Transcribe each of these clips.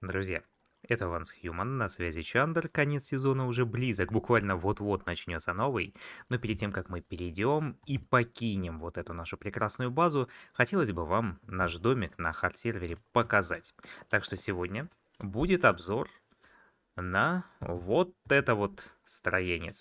Друзья, это Ванс Хьюман, на связи Чандер, конец сезона уже близок, буквально вот-вот начнется новый. Но перед тем, как мы перейдем и покинем вот эту нашу прекрасную базу, хотелось бы вам наш домик на хард-сервере показать. Так что сегодня будет обзор на вот это вот строение.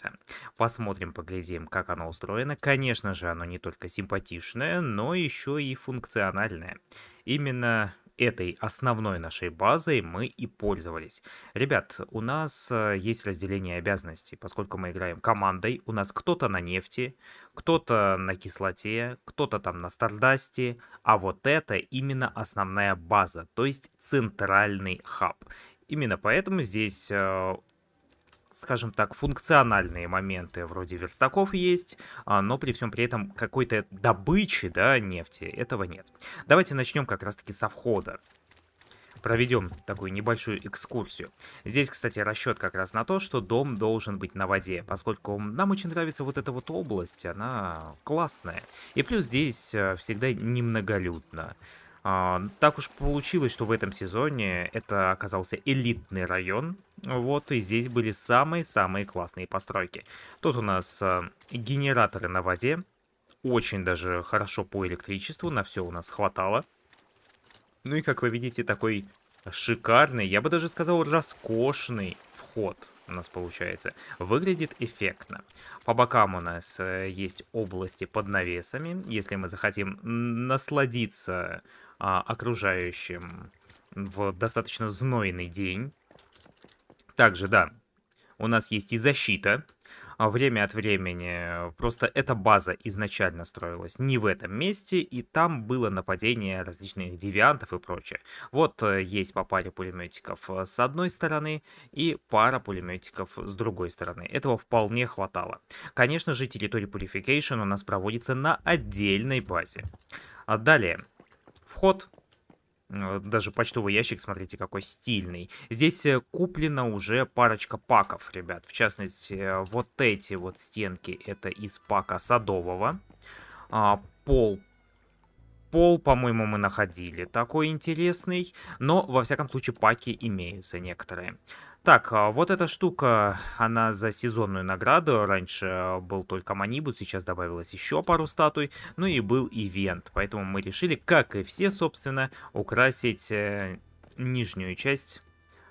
Посмотрим, поглядим, как оно устроено. Конечно же, оно не только симпатичное, но еще и функциональное. Именно этой основной нашей базой мы и пользовались. Ребят, у нас э, есть разделение обязанностей, поскольку мы играем командой, у нас кто-то на нефти, кто-то на кислоте, кто-то там на стардасте, а вот это именно основная база, то есть центральный хаб. Именно поэтому здесь э, скажем так, функциональные моменты вроде верстаков есть, а, но при всем при этом какой-то добычи, да, нефти этого нет. Давайте начнем как раз-таки со входа проведем такую небольшую экскурсию. Здесь, кстати, расчет как раз на то, что дом должен быть на воде, поскольку нам очень нравится вот эта вот область, она классная. И плюс здесь э, всегда немноголюдно. А, так уж получилось, что в этом сезоне это оказался элитный район. Вот, и здесь были самые-самые классные постройки. Тут у нас э, генераторы на воде. Очень даже хорошо по электричеству, на все у нас хватало. Ну и, как вы видите, такой шикарный, я бы даже сказал, роскошный вход у нас получается, выглядит эффектно. По бокам у нас э, есть области под навесами. Если мы захотим насладиться а, окружающим в достаточно знойный день. Также, да, у нас есть и защита, а время от времени. Э, просто эта база изначально строилась не в этом месте, и там было нападение различных девиантов и прочее. Вот э, есть по паре пулеметиков э, с одной стороны и пара пулеметиков с другой стороны. Этого вполне хватало. Конечно же, территория Purification у нас проводится на отдельной базе. А далее. Вход Э, даже почтовый ящик, смотрите, какой стильный. Здесь э, куплена уже парочка паков, ребят. В частности, э, вот эти вот стенки, это из пака садового. А, пол Пол, по-моему, мы находили такой интересный, но, во всяком случае, паки имеются некоторые. Так, а вот эта штука, она за сезонную награду. Раньше э, был только Манибус, сейчас добавилось еще пару статуй. Ну и был ивент. Поэтому мы решили, как и все, собственно, украсить э, нижнюю часть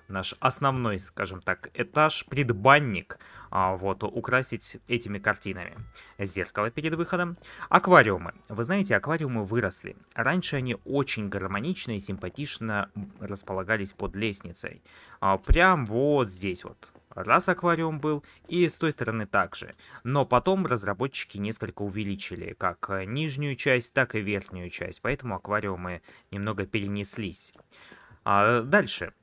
наш основной, скажем так, этаж, предбанник, а, вот, украсить этими картинами. Зеркало перед выходом. Аквариумы. Вы знаете, аквариумы выросли. Раньше они очень гармонично и симпатично располагались под лестницей. А, прям вот здесь вот. Раз аквариум был, и с той стороны также. Но потом разработчики несколько увеличили как э, нижнюю часть, так и верхнюю часть, поэтому аквариумы немного перенеслись. А дальше.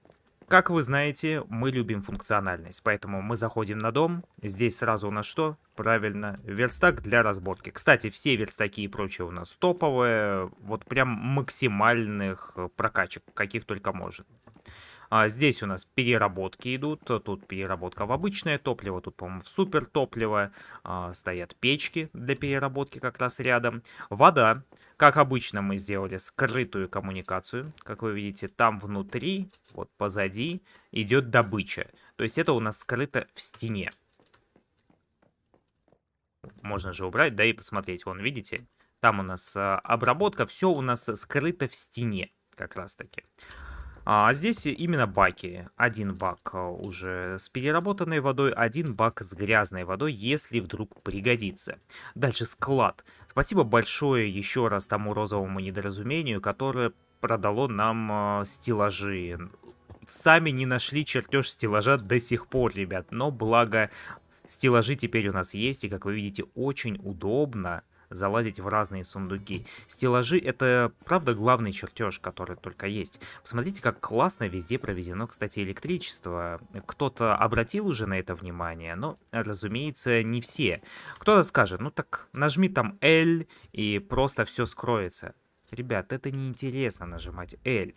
Как вы знаете, мы любим функциональность, поэтому мы заходим на дом. Здесь сразу у нас что? Правильно, верстак для разборки. Кстати, все верстаки и прочее у нас топовые, вот прям максимальных э, прокачек, каких только можно. А здесь у нас переработки идут. Тут переработка в обычное топливо, тут, по-моему, в супер топливо. А, стоят печки для переработки как раз рядом. Вода. Как обычно мы сделали скрытую коммуникацию. Как вы видите, там внутри, вот позади, идет добыча. То есть это у нас скрыто в стене. Можно же убрать, да, и посмотреть. Вон, видите, там у нас а, обработка, все у нас скрыто в стене как раз таки. А здесь именно баки. Один бак э, уже с переработанной водой, один бак с грязной водой, если вдруг пригодится. Дальше склад. Спасибо большое еще раз тому розовому недоразумению, которое продало нам э, стеллажи. Сами не нашли чертеж стеллажа до сих пор, ребят, но благо стеллажи теперь у нас есть, и как вы видите, очень удобно залазить в разные сундуки. Стеллажи — это, правда, главный чертеж, который только есть. Посмотрите, как классно везде проведено, кстати, электричество. Кто-то обратил уже на это внимание, но, разумеется, не все. Кто-то скажет, ну так нажми там L и просто все скроется. Ребят, это неинтересно нажимать L.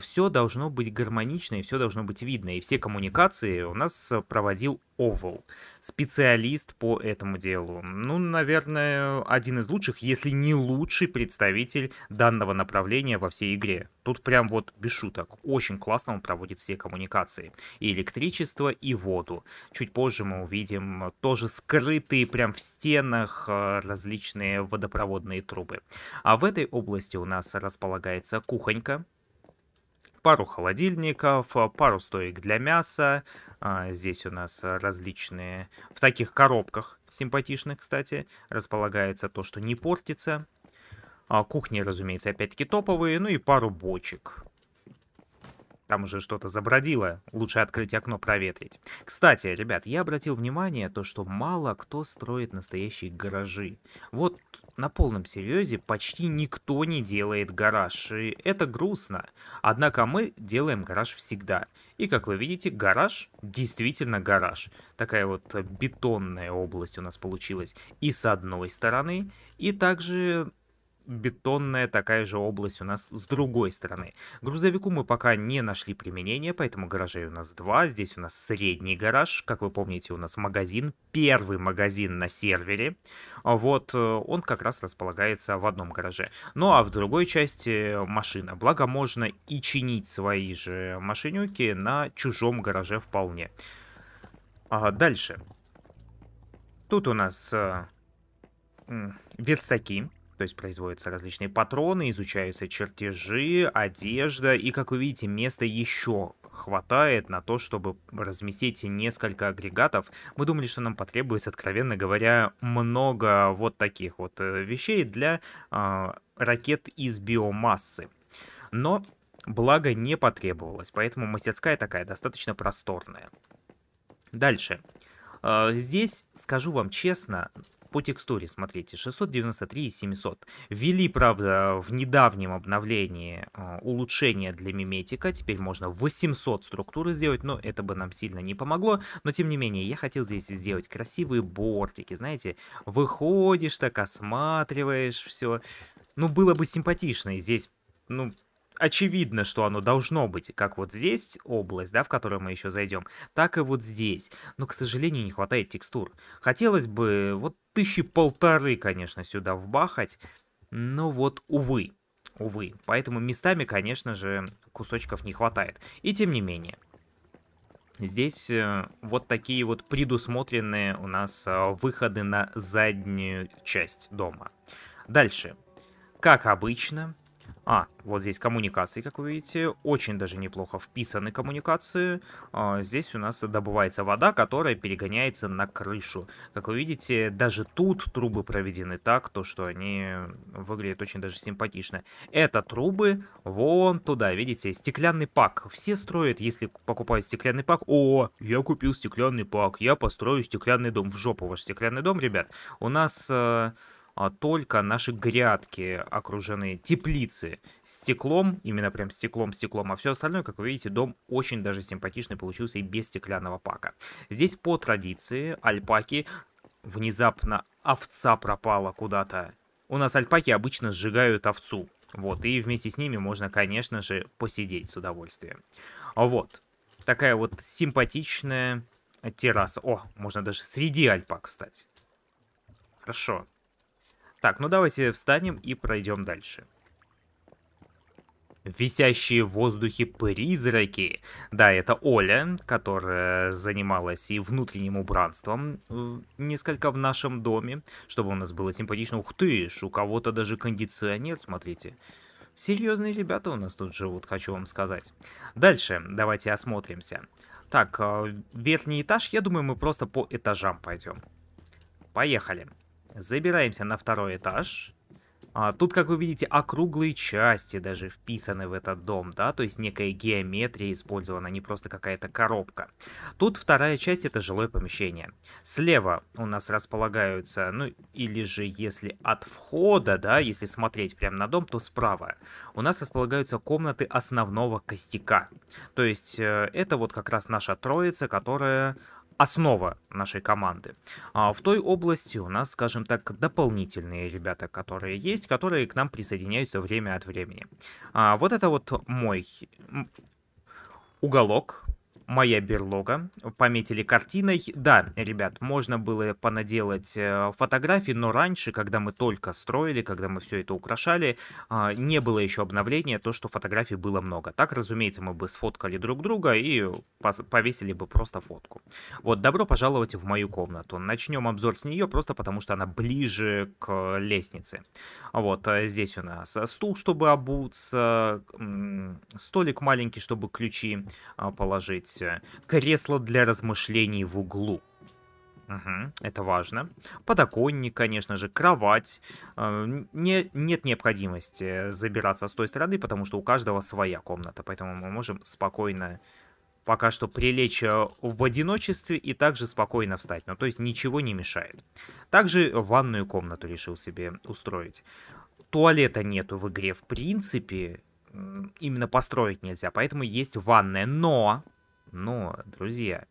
Все должно быть гармонично и все должно быть видно. И все коммуникации у нас проводил Овал, специалист по этому делу. Ну, наверное, один из лучших, если не лучший представитель данного направления во всей игре. Тут прям вот без шуток. Очень классно он проводит все коммуникации. И электричество, и воду. Чуть позже мы увидим тоже скрытые прям в стенах э, различные водопроводные трубы. А в этой области у нас располагается кухонька, пару холодильников, пару стоек для мяса. А, здесь у нас различные, в таких коробках симпатичных, кстати, располагается то, что не портится. А, кухни, разумеется, опять-таки топовые, ну и пару бочек. Там уже что-то забродило, лучше открыть окно проветрить. Кстати, ребят, я обратил внимание, то что мало кто строит настоящие гаражи. Вот на полном серьезе почти никто не делает гараж, и это грустно. Однако мы делаем гараж всегда. И как вы видите, гараж действительно гараж. Такая вот бетонная область у нас получилась и с одной стороны, и также бетонная такая же область у нас с другой стороны. Грузовику мы пока не нашли применения, поэтому гаражей у нас два. Здесь у нас средний гараж. Как вы помните, у нас магазин. Первый магазин на сервере. А вот э, он как раз располагается в одном гараже. Ну а в другой части машина. Благо можно и чинить свои же машинюки на чужом гараже вполне. А дальше. Тут у нас э, верстаки то есть производятся различные патроны, изучаются чертежи, одежда. И, как вы видите, места еще хватает на то, чтобы разместить несколько агрегатов. Мы думали, что нам потребуется, откровенно говоря, много вот таких вот э, вещей для э, ракет из биомассы. Но благо не потребовалось, поэтому мастерская такая достаточно просторная. Дальше. А, здесь, скажу вам честно, по текстуре, смотрите, 693 и 700. Ввели, правда, в недавнем обновлении э, улучшение для миметика, теперь можно 800 структуры сделать, но это бы нам сильно не помогло, но тем не менее, я хотел здесь сделать красивые бортики, знаете, выходишь так, осматриваешь все, ну, было бы симпатично, и здесь, ну, очевидно, что оно должно быть, как вот здесь область, да, в которую мы еще зайдем, так и вот здесь. Но, к сожалению, не хватает текстур. Хотелось бы вот тысячи полторы, конечно, сюда вбахать, но вот, увы, увы. Поэтому местами, конечно же, кусочков не хватает. И тем не менее, Здесь э, вот такие вот предусмотренные у нас э, выходы на заднюю часть дома. Дальше. Как обычно, а, вот здесь коммуникации, как вы видите, очень даже неплохо вписаны коммуникации. А, здесь у нас добывается вода, которая перегоняется на крышу. Как вы видите, даже тут трубы проведены так, то что они выглядят очень даже симпатично. Это трубы вон туда, видите, стеклянный пак. Все строят, если покупают стеклянный пак. О, я купил стеклянный пак, я построю стеклянный дом. В жопу ваш стеклянный дом, ребят. У нас э, а только наши грядки окружены, теплицы стеклом, именно прям стеклом, стеклом, а все остальное, как вы видите, дом очень даже симпатичный получился и без стеклянного пака. Здесь по традиции альпаки, внезапно овца пропала куда-то. У нас альпаки обычно сжигают овцу, вот, и вместе с ними можно, конечно же, посидеть с удовольствием. Вот, такая вот симпатичная терраса. О, можно даже среди альпак встать. Хорошо. Так, ну давайте встанем и пройдем дальше. Висящие в воздухе призраки. Да, это Оля, которая занималась и внутренним убранством э, несколько в нашем доме, чтобы у нас было симпатично. Ух ты ж, у кого-то даже кондиционер, смотрите. Серьезные ребята у нас тут живут, хочу вам сказать. Дальше давайте осмотримся. Так, э, верхний этаж, я думаю, мы просто по этажам пойдем. Поехали. Поехали. Забираемся на второй этаж. А, тут, как вы видите, округлые части даже вписаны в этот дом, да, то есть некая геометрия использована, а не просто какая-то коробка. Тут вторая часть это жилое помещение. Слева у нас располагаются, ну или же если от входа, да, если смотреть прямо на дом, то справа у нас располагаются комнаты основного костяка. То есть э, это вот как раз наша троица, которая основа нашей команды. А в той области у нас, скажем так, дополнительные ребята, которые есть, которые к нам присоединяются время от времени. А вот это вот мой уголок, моя берлога. Пометили картиной. Да, ребят, можно было понаделать э, фотографии, но раньше, когда мы только строили, когда мы все это украшали, а, не было еще обновления, то, что фотографий было много. Так, разумеется, мы бы сфоткали друг друга и повесили бы просто фотку. Вот, добро пожаловать в мою комнату. Начнем обзор с нее, просто потому что она ближе к лестнице. Вот, э, здесь у нас стул, чтобы обуться, столик маленький, чтобы ключи а, положить, Находите кресло для размышлений в углу. Угу, это важно. Подоконник, конечно же, кровать. Э, не, нет необходимости забираться с той стороны, потому что у каждого своя комната. Поэтому мы можем спокойно пока что прилечь э, в одиночестве и также спокойно встать. Ну, то есть ничего не мешает. Также ванную комнату решил себе устроить. Туалета нету в игре в принципе. Именно построить нельзя, поэтому есть ванная. Но но, друзья,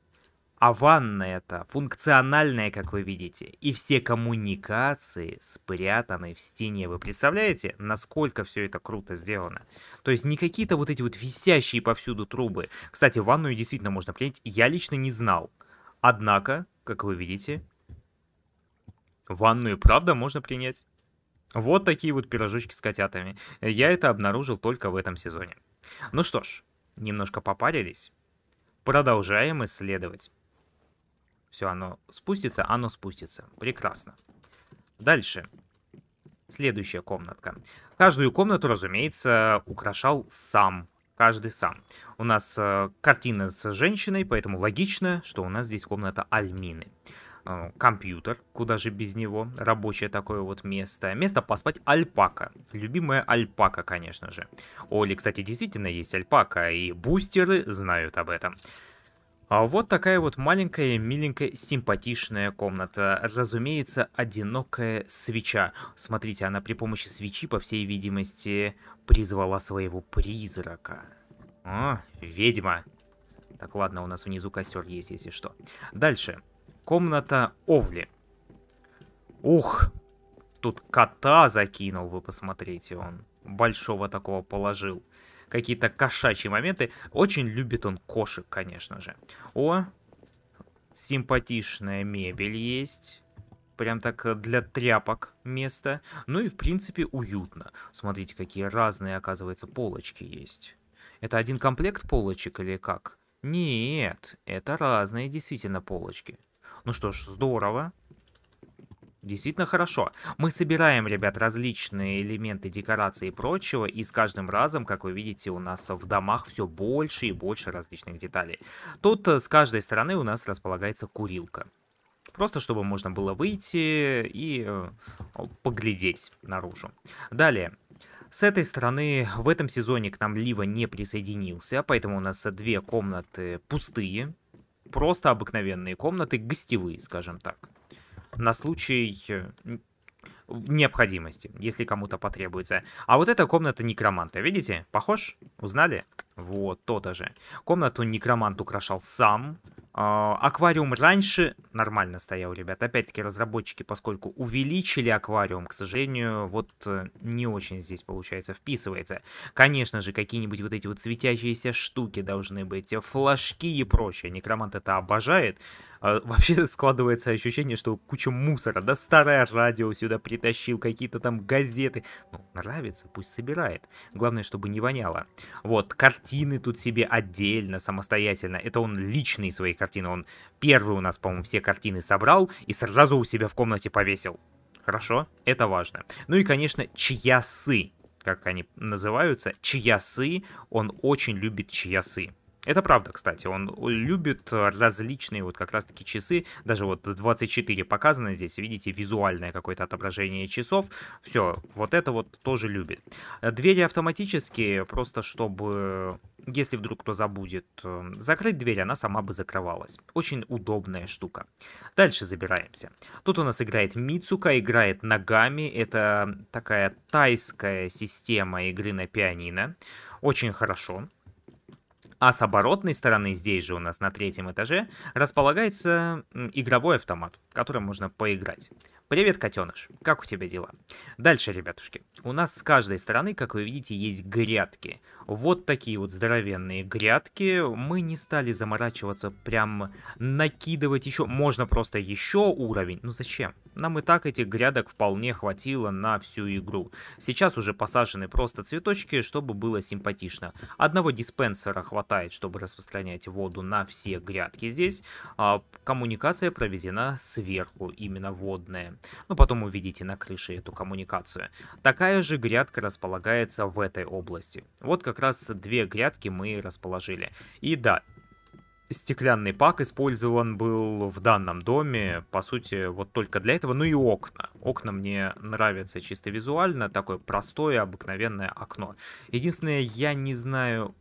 а ванна эта функциональная, как вы видите, и все коммуникации спрятаны в стене. Вы представляете, насколько все это круто сделано? То есть не какие-то вот эти вот висящие повсюду трубы. Кстати, ванную действительно можно принять, я лично не знал. Однако, как вы видите, ванную правда можно принять. Вот такие вот пирожочки с котятами. Я это обнаружил только в этом сезоне. Ну что ж, немножко попарились. Продолжаем исследовать. Все, оно спустится, оно спустится. Прекрасно. Дальше. Следующая комнатка. Каждую комнату, разумеется, украшал сам. Каждый сам. У нас э, картина с женщиной, поэтому логично, что у нас здесь комната Альмины. А, компьютер, куда же без него, рабочее такое вот место, место поспать альпака, любимая альпака, конечно же. У Оли, кстати, действительно есть альпака, и бустеры знают об этом. А вот такая вот маленькая, миленькая, симпатичная комната. Разумеется, одинокая свеча. Смотрите, она при помощи свечи, по всей видимости, призвала своего призрака. О, а, ведьма. Так, ладно, у нас внизу костер есть, если что. Дальше. Комната Овли. Ух, тут кота закинул, вы посмотрите, он большого такого положил. Какие-то кошачьи моменты. Очень любит он кошек, конечно же. О, симпатичная мебель есть. Прям так для тряпок место. Ну и, в принципе, уютно. Смотрите, какие разные, оказывается, полочки есть. Это один комплект полочек или как? Нет, это разные действительно полочки. Ну что ж, здорово. Действительно хорошо. Мы собираем, ребят, различные элементы декорации и прочего, и с каждым разом, как вы видите, у нас в домах все больше и больше различных деталей. Тут э, с каждой стороны у нас располагается курилка. Просто чтобы можно было выйти и э, поглядеть наружу. Далее. С этой стороны в этом сезоне к нам Лива не присоединился, поэтому у нас две комнаты пустые просто обыкновенные комнаты, гостевые, скажем так, на случай э, необходимости, если кому-то потребуется. А вот эта комната некроманта, видите? Похож? Узнали? Вот, то же. Комнату некромант украшал сам, а, аквариум раньше нормально стоял, ребят. Опять-таки разработчики, поскольку увеличили аквариум, к сожалению, вот э, не очень здесь, получается, вписывается. Конечно же, какие-нибудь вот эти вот светящиеся штуки должны быть, э, флажки и прочее. Некромант это обожает. А, вообще складывается ощущение, что куча мусора, да старое радио сюда притащил, какие-то там газеты. Ну, нравится, пусть собирает. Главное, чтобы не воняло. Вот, картины тут себе отдельно, самостоятельно. Это он личные свои картины. Он первый у нас, по-моему, все картины собрал и сразу у себя в комнате повесил. Хорошо, это важно. Ну и, конечно, чиясы, как они называются, чиясы. он очень любит чиясы. Это правда, кстати, он любит различные вот как раз-таки часы, даже вот 24 показано здесь, видите, визуальное какое-то отображение часов, все, вот это вот тоже любит. Двери автоматические, просто чтобы если вдруг кто забудет эм, закрыть дверь, она сама бы закрывалась. Очень удобная штука. Дальше забираемся. Тут у нас играет Мицука, играет ногами. Это такая тайская система игры на пианино. Очень хорошо. А с оборотной стороны, здесь же у нас на третьем этаже, располагается игровой автомат, в котором можно поиграть. Привет, котеныш, как у тебя дела? Дальше, ребятушки, у нас с каждой стороны, как вы видите, есть грядки. Вот такие вот здоровенные грядки. Мы не стали заморачиваться, прям накидывать еще. Можно просто еще уровень. Ну зачем? Нам и так этих грядок вполне хватило на всю игру. Сейчас уже посажены просто цветочки, чтобы было симпатично. Одного диспенсера хватает, чтобы распространять воду на все грядки здесь. А коммуникация проведена сверху, именно водная. Ну, потом увидите на крыше эту коммуникацию. Такая же грядка располагается в этой области. Вот как раз две грядки мы расположили. И да, стеклянный пак использован был в данном доме, по сути, вот только для этого, ну и окна. Окна мне нравятся чисто визуально, такое простое, обыкновенное окно. Единственное, я не знаю,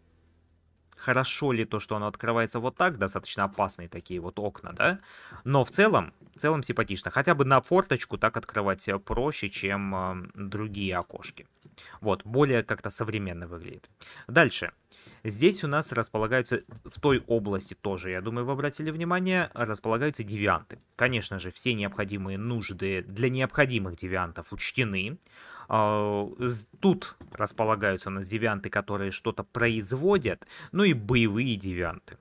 хорошо ли то, что оно открывается вот так, достаточно опасные такие вот окна, да, но в целом, в целом симпатично, хотя бы на форточку так открывать э, проще, чем э, другие окошки. Вот, более как-то современно выглядит. Дальше. Здесь у нас располагаются, в той области тоже, я думаю, вы обратили внимание, располагаются девианты. Конечно же, все необходимые нужды для необходимых девиантов учтены. А, тут располагаются у нас девианты, которые что-то производят, ну и боевые девианты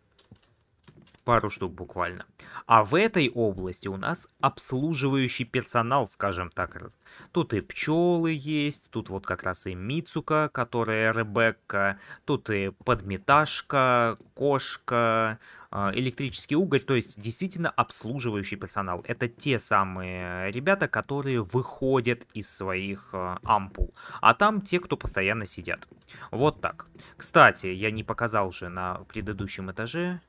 пару штук буквально. А в этой области у нас обслуживающий персонал, скажем так. Тут и пчелы есть, тут вот как раз и Мицука, которая Ребекка, тут и подметашка, кошка, а, электрический уголь, то есть действительно обслуживающий персонал. Это те самые ребята, которые выходят из своих а, ампул, а там те, кто постоянно сидят. Вот так. Кстати, я не показал же на предыдущем этаже,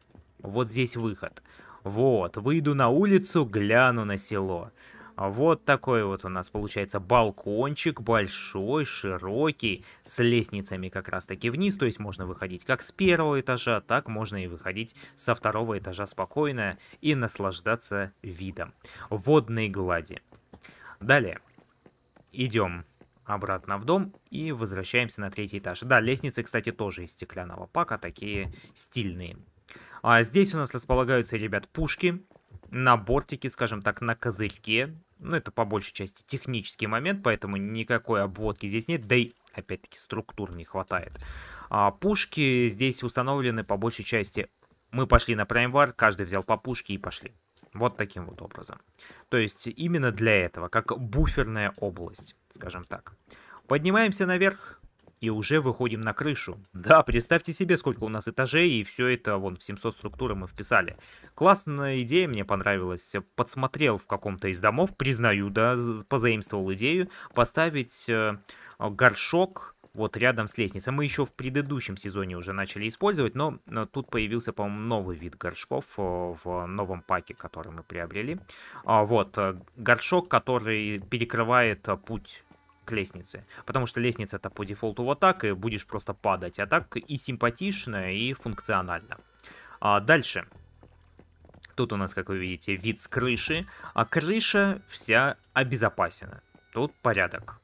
вот здесь выход. Вот, выйду на улицу, гляну на село. Вот такой вот у нас получается балкончик, большой, широкий, с лестницами как раз таки вниз, то есть можно выходить как с первого этажа, так можно и выходить со второго этажа спокойно и наслаждаться видом. Водной глади. Далее. Идем обратно в дом и возвращаемся на третий этаж. Да, лестницы, кстати, тоже из стеклянного пака, такие стильные. А здесь у нас располагаются, ребят, пушки на бортике, скажем так, на козырьке. Ну, это по большей части технический момент, поэтому никакой обводки здесь нет, да и, опять-таки, структур не хватает. А пушки здесь установлены по большей части. Мы пошли на праймвар, каждый взял по пушке и пошли. Вот таким вот образом. То есть именно для этого, как буферная область, скажем так. Поднимаемся наверх, и уже выходим на крышу. Да, представьте себе, сколько у нас этажей, и все это вон в 700 структуры мы вписали. Классная идея, мне понравилась. Подсмотрел в каком-то из домов, признаю, да, позаимствовал идею, поставить э, горшок вот рядом с лестницей. Мы еще в предыдущем сезоне уже начали использовать, но, но тут появился, по-моему, новый вид горшков э, в новом паке, который мы приобрели. А вот, э, горшок, который перекрывает путь к лестнице. Потому что лестница-то по дефолту вот так, и будешь просто падать. А так и симпатично, и функционально. А дальше. Тут у нас, как вы видите, вид с крыши. А крыша вся обезопасена. Тут порядок.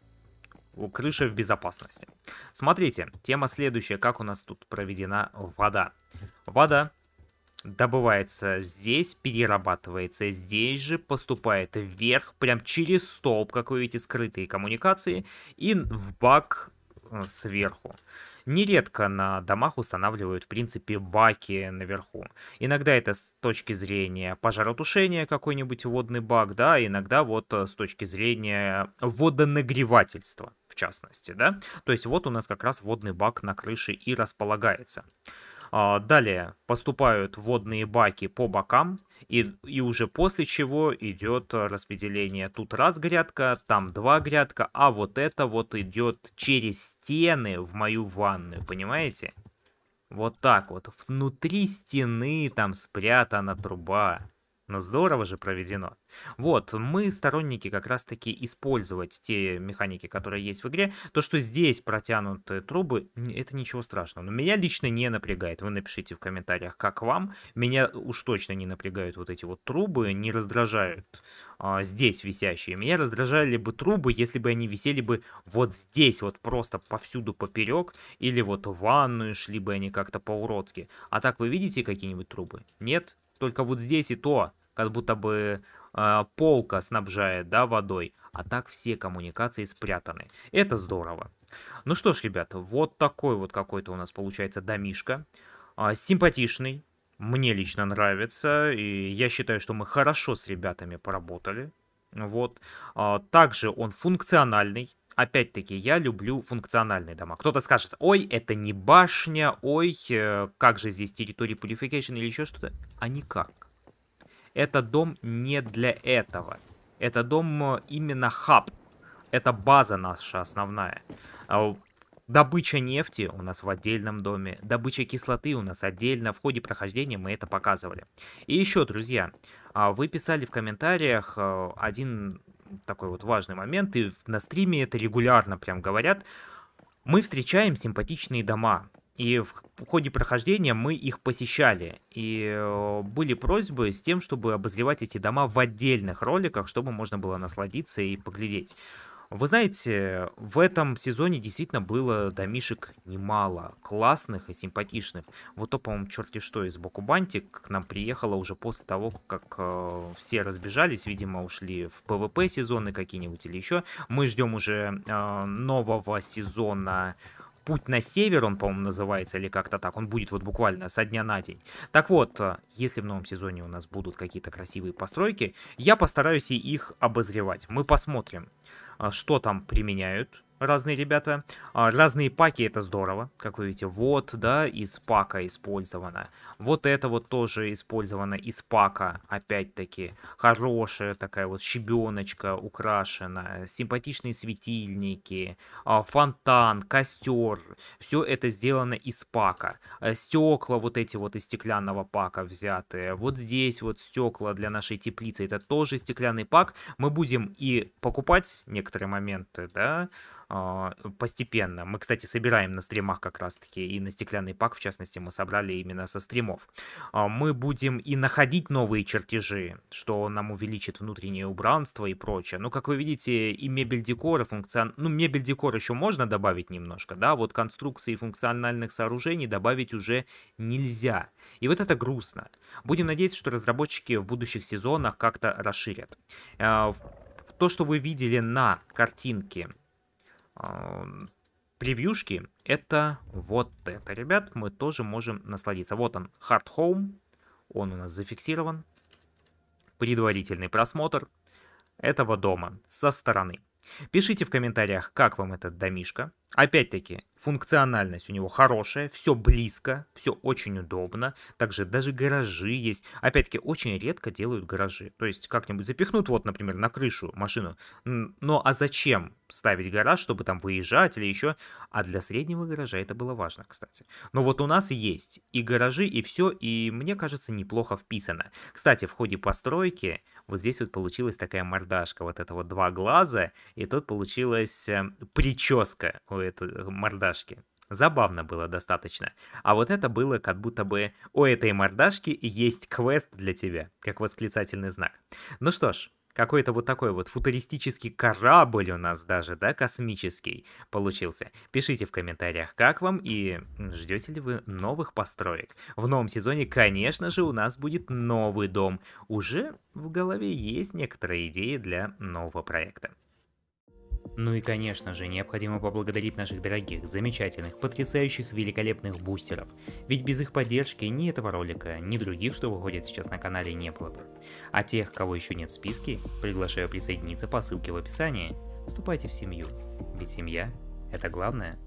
У крыши в безопасности. Смотрите, тема следующая, как у нас тут проведена вода. Вода добывается здесь, перерабатывается здесь же, поступает вверх, прям через столб, как вы видите, скрытые коммуникации, и в бак э, сверху. Нередко на домах устанавливают, в принципе, баки наверху. Иногда это с точки зрения пожаротушения какой-нибудь водный бак, да, иногда вот э, с точки зрения водонагревательства, в частности, да. То есть вот у нас как раз водный бак на крыше и располагается. А, далее поступают водные баки по бокам, и, и уже после чего идет распределение. Тут раз грядка, там два грядка, а вот это вот идет через стены в мою ванную, понимаете? Вот так вот, внутри стены там спрятана труба. Но здорово же проведено. Вот, мы сторонники как раз-таки использовать те механики, которые есть в игре. То, что здесь протянуты трубы, это ничего страшного. Но меня лично не напрягает. Вы напишите в комментариях, как вам. Меня уж точно не напрягают вот эти вот трубы, не раздражают а, здесь висящие. Меня раздражали бы трубы, если бы они висели бы вот здесь, вот просто повсюду поперек. Или вот в ванную шли бы они как-то по-уродски. А так вы видите какие-нибудь трубы? Нет? Только вот здесь и то, как будто бы э, полка снабжает, да, водой. А так все коммуникации спрятаны. Это здорово. Ну что ж, ребят, вот такой вот какой-то у нас получается домишка. Э, симпатичный. Мне лично нравится. И я считаю, что мы хорошо с ребятами поработали. Вот. А, также он функциональный. Опять-таки, я люблю функциональные дома. Кто-то скажет, ой, это не башня, ой, э, как же здесь территория purification или еще что-то. А никак. Это дом не для этого. Это дом э, именно хаб. Это база наша основная. А, добыча нефти у нас в отдельном доме, добыча кислоты у нас отдельно, в ходе прохождения мы это показывали. И еще, друзья, а вы писали в комментариях э, один такой вот важный момент, и на стриме это регулярно прям говорят, мы встречаем симпатичные дома, и в ходе прохождения мы их посещали. И э, были просьбы с тем, чтобы обозревать эти дома в отдельных роликах, чтобы можно было насладиться и поглядеть. Вы знаете, в этом сезоне действительно было домишек немало классных и симпатичных. Вот то, по-моему, черти что из Бокубантик к нам приехала уже после того, как э, все разбежались, видимо, ушли в ПВП сезоны какие-нибудь или еще. Мы ждем уже э, нового сезона «Путь на север», он, по-моему, называется, или как-то так. Он будет вот буквально со дня на день. Так вот, э, если в новом сезоне у нас будут какие-то красивые постройки, я постараюсь и их обозревать. Мы посмотрим. А что там применяют, разные ребята. А, разные паки это здорово, как вы видите. Вот, да, из пака использовано. Вот это вот тоже использовано из пака, опять-таки. Хорошая такая вот щебеночка украшена, симпатичные светильники, а, фонтан, костер. Все это сделано из пака. А, стекла вот эти вот из стеклянного пака взятые. Вот здесь вот стекла для нашей теплицы. Это тоже стеклянный пак. Мы будем и покупать некоторые моменты, да, а, постепенно. Мы, кстати, собираем на стримах как раз-таки, и на стеклянный пак, в частности, мы собрали именно со стримов. А, мы будем и находить новые чертежи, что нам увеличит внутреннее убранство и прочее. Но, ну, как вы видите, и мебель декора, функцион... ну, мебель декора еще можно добавить немножко, да, вот конструкции функциональных сооружений добавить уже нельзя. И вот это грустно. Будем надеяться, что разработчики в будущих сезонах как-то расширят. А, то, что вы видели на картинке превьюшки, это вот это, ребят, мы тоже можем насладиться. Вот он, Hard Home, он у нас зафиксирован. Предварительный просмотр этого дома со стороны. Пишите в комментариях, как вам этот домишка. Опять-таки, функциональность у него хорошая, все близко, все очень удобно. Также даже гаражи есть. Опять-таки, очень редко делают гаражи. То есть, как-нибудь запихнут, вот, например, на крышу машину. Но а зачем ставить гараж, чтобы там выезжать или еще? А для среднего гаража это было важно, кстати. Но вот у нас есть и гаражи, и все, и мне кажется, неплохо вписано. Кстати, в ходе постройки вот здесь вот получилась такая мордашка, вот это вот два глаза, и тут получилась эм, прическа у этой э, мордашки. Забавно было достаточно. А вот это было как будто бы «У этой мордашки есть квест для тебя», как восклицательный знак. Ну что ж, какой-то вот такой вот футуристический корабль у нас даже, да, космический получился. Пишите в комментариях, как вам и ждете ли вы новых построек. В новом сезоне, конечно же, у нас будет новый дом. Уже в голове есть некоторые идеи для нового проекта. Ну и конечно же, необходимо поблагодарить наших дорогих, замечательных, потрясающих, великолепных бустеров. Ведь без их поддержки ни этого ролика, ни других, что выходят сейчас на канале, не было бы. А тех, кого еще нет в списке, приглашаю присоединиться по ссылке в описании. Вступайте в семью, ведь семья – это главное.